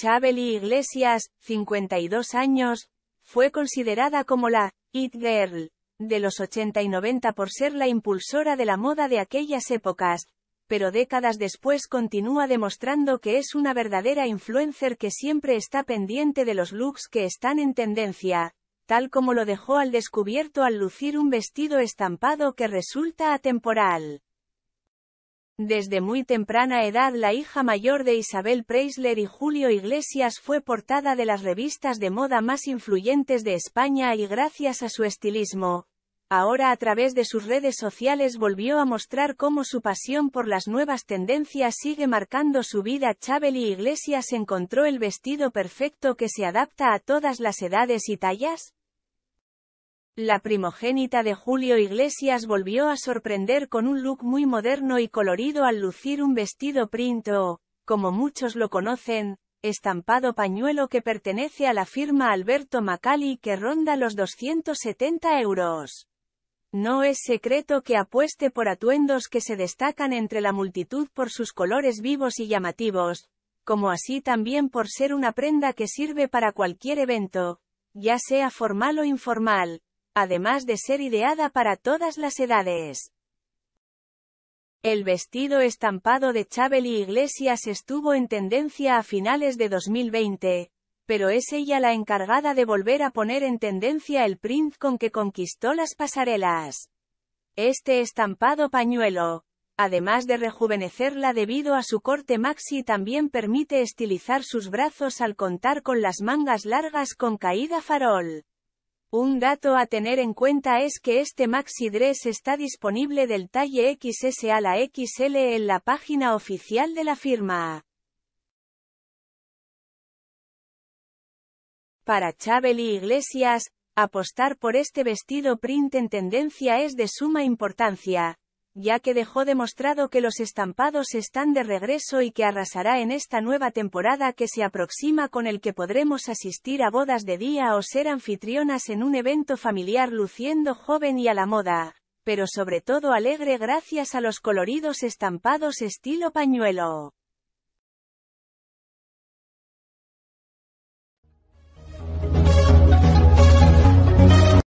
Chabeli Iglesias, 52 años, fue considerada como la It Girl de los 80 y 90 por ser la impulsora de la moda de aquellas épocas, pero décadas después continúa demostrando que es una verdadera influencer que siempre está pendiente de los looks que están en tendencia, tal como lo dejó al descubierto al lucir un vestido estampado que resulta atemporal. Desde muy temprana edad la hija mayor de Isabel Preisler y Julio Iglesias fue portada de las revistas de moda más influyentes de España y gracias a su estilismo, ahora a través de sus redes sociales volvió a mostrar cómo su pasión por las nuevas tendencias sigue marcando su vida. ¿Chabeli Iglesias encontró el vestido perfecto que se adapta a todas las edades y tallas, la primogénita de Julio Iglesias volvió a sorprender con un look muy moderno y colorido al lucir un vestido printo, o, como muchos lo conocen, estampado pañuelo que pertenece a la firma Alberto Macali que ronda los 270 euros. No es secreto que apueste por atuendos que se destacan entre la multitud por sus colores vivos y llamativos, como así también por ser una prenda que sirve para cualquier evento, ya sea formal o informal, además de ser ideada para todas las edades. El vestido estampado de Chabel Iglesias estuvo en tendencia a finales de 2020, pero es ella la encargada de volver a poner en tendencia el print con que conquistó las pasarelas. Este estampado pañuelo, además de rejuvenecerla debido a su corte maxi también permite estilizar sus brazos al contar con las mangas largas con caída farol. Un dato a tener en cuenta es que este maxi dress está disponible del talle XS a la XL en la página oficial de la firma. Para Chabeli Iglesias, apostar por este vestido print en tendencia es de suma importancia, ya que dejó demostrado que los estampados están de regreso y que arrasará en esta nueva temporada que se aproxima con el que podremos asistir a bodas de día o ser anfitrionas en un evento familiar luciendo joven y a la moda, pero sobre todo alegre gracias a los coloridos estampados estilo pañuelo.